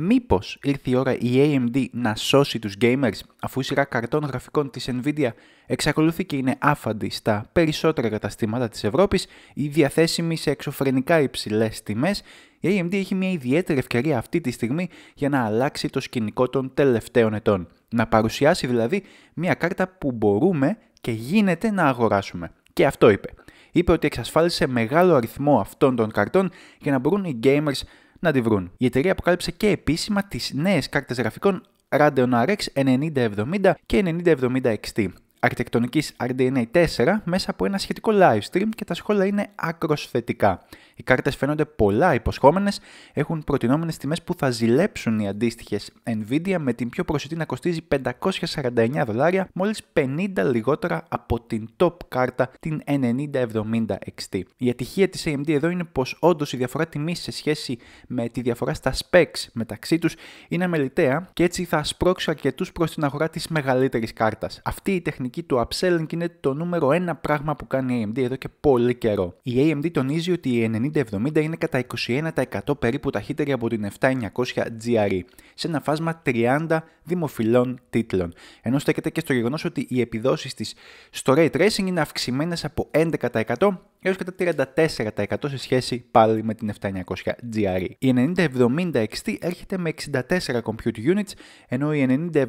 Μήπως ήρθε η ώρα η AMD να σώσει τους gamers αφού η σειρά καρτών γραφικών της Nvidia εξακολουθεί και είναι άφαντη στα περισσότερα καταστήματα της Ευρώπης ή διαθέσιμη σε εξωφρενικά υψηλές τιμές, η AMD έχει μια ιδιαίτερη ευκαιρία αυτή τη στιγμή για να αλλάξει το σκηνικό των τελευταίων ετών. Να παρουσιάσει δηλαδή μια κάρτα που μπορούμε και γίνεται να αγοράσουμε. Και αυτό είπε. Είπε ότι εξασφάλισε μεγάλο αριθμό αυτών των καρτών για να μπορούν οι gamers να τη βρουν. Η εταιρεία αποκάλυψε και επίσημα τις νέες κάρτες γραφικών Radeon RX 9070 και 9070 XT αρχιτεκτονικής RDNA 4 μέσα από ένα σχετικό live stream και τα σχόλια είναι ακροσθετικά. Οι κάρτες φαίνονται πολλά υποσχόμενες, έχουν προτινόμενες τιμές που θα ζηλέψουν οι αντίστοιχες Nvidia με την πιο προσιτή να κοστίζει 549 δολάρια, μόλις 50 λιγότερα από την top κάρτα την 9070 XT. Η ατυχία της AMD εδώ είναι πως όντως η διαφορά τιμής σε σχέση με τη διαφορά στα specs μεταξύ τους είναι αμεληταία και έτσι θα σπρώξει αρκετούς προς την αγορά της μεγαλύτερης κάρτας. Αυτή η τεχνική τεχνική του upselling είναι το νούμερο ένα πράγμα που κάνει η AMD εδώ και πολύ καιρό. Η AMD τονίζει ότι η 9070 είναι κατά 21% περίπου ταχύτερη από την 7900 GRE σε ένα φάσμα 30 δημοφιλών τίτλων. Ενώ στέκεται και στο γεγονός ότι οι επιδόσεις της στο ray tracing είναι αυξημένες από 11% έως και τα 34% σε σχέση πάλι με την 7900 GRE. Η 9070 XT έρχεται με 64 compute units, ενώ η 9070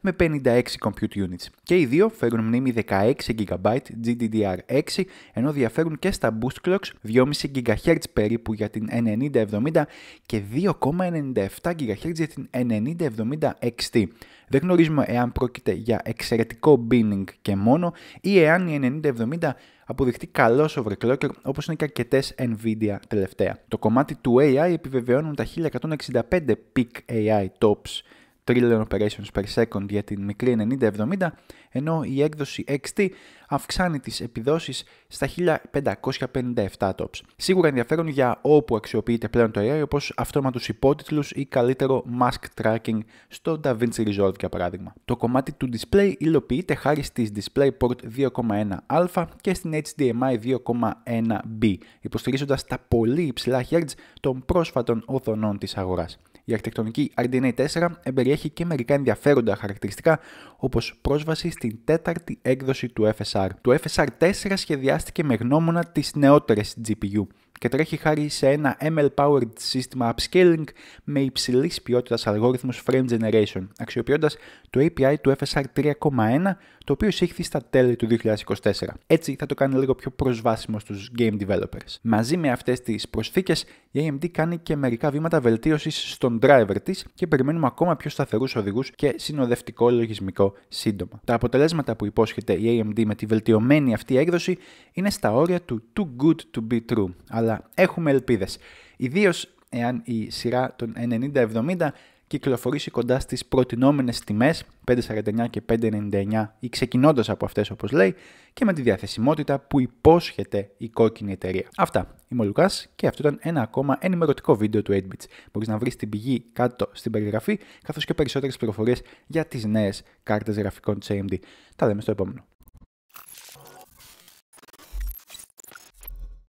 με 56 compute units. Και οι δύο φέρουν μνήμη 16 GB GDDR6, ενώ διαφέρουν και στα boost clocks 2,5 GHz περίπου για την 9070 και 2,97 GHz για την 9070 δεν γνωρίζουμε εάν πρόκειται για εξαιρετικό binning και μόνο ή εάν η 9070 αποδειχτεί καλός overclocker όπως είναι και αρκετές Nvidia τελευταία. Το κομμάτι του AI επιβεβαιώνουν τα 1165 peak AI tops trillion operations per second για την μικρή 9070, ενώ η έκδοση XT αυξάνει τις επιδόσεις στα 1557 tops. Σίγουρα ενδιαφέρον για όπου αξιοποιείται πλέον το AI, όπως αυτόματους υπότιτλους ή καλύτερο mask tracking στο DaVinci Resolve για παράδειγμα. Το κομμάτι του display υλοποιείται χάρη στις DisplayPort 2,1α και στην HDMI 2,1b, υποστηρίζοντας τα πολύ υψηλά hertz των πρόσφατων οθονών της αγοράς. Η αρχιτεκτονική RDNA 4 εμπεριέχει και μερικά ενδιαφέροντα χαρακτηριστικά όπως πρόσβαση στην τέταρτη έκδοση του FSR. Το FSR 4 σχεδιάστηκε με γνώμονα τις νεότερες GPU και τρέχει χάρη σε ένα ML-powered σύστημα upscaling με υψηλής ποιότητας αλγόριθμού frame generation, αξιοποιώντας το API του FSR 3.1, το οποίο εισήχθη στα τέλη του 2024. Έτσι θα το κάνει λίγο πιο προσβάσιμο στους game developers. Μαζί με αυτές τις προσθήκες, η AMD κάνει και μερικά βήματα βελτίωσης στον driver της και περιμένουμε ακόμα πιο σταθερούς οδηγούς και συνοδευτικό λογισμικό σύντομα. Τα αποτελέσματα που υπόσχεται η AMD με τη βελτιωμένη αυτή έκδοση είναι στα όρια του too good to be true, αλλά έχουμε ελπίδες. Ιδίως εάν η σειρά των 90-70 κυκλοφορήσει κοντά στις προτινόμενες τιμές 5.49 και 5.99 ή ξεκινώντας από αυτές όπως λέει και με τη διαθεσιμότητα που υπόσχεται η κόκκινη εταιρεία. Αυτά. Είμαι ο Λουκάς και αυτό ήταν ένα ακόμα ενημερωτικό βίντεο του 8bits. Μπορείς να βρεις την πηγή κάτω στην περιγραφή καθώς και περισσότερες πληροφορίες για τις νέες κάρτες γραφικών της AMD. Τα λέμε στο επόμενο.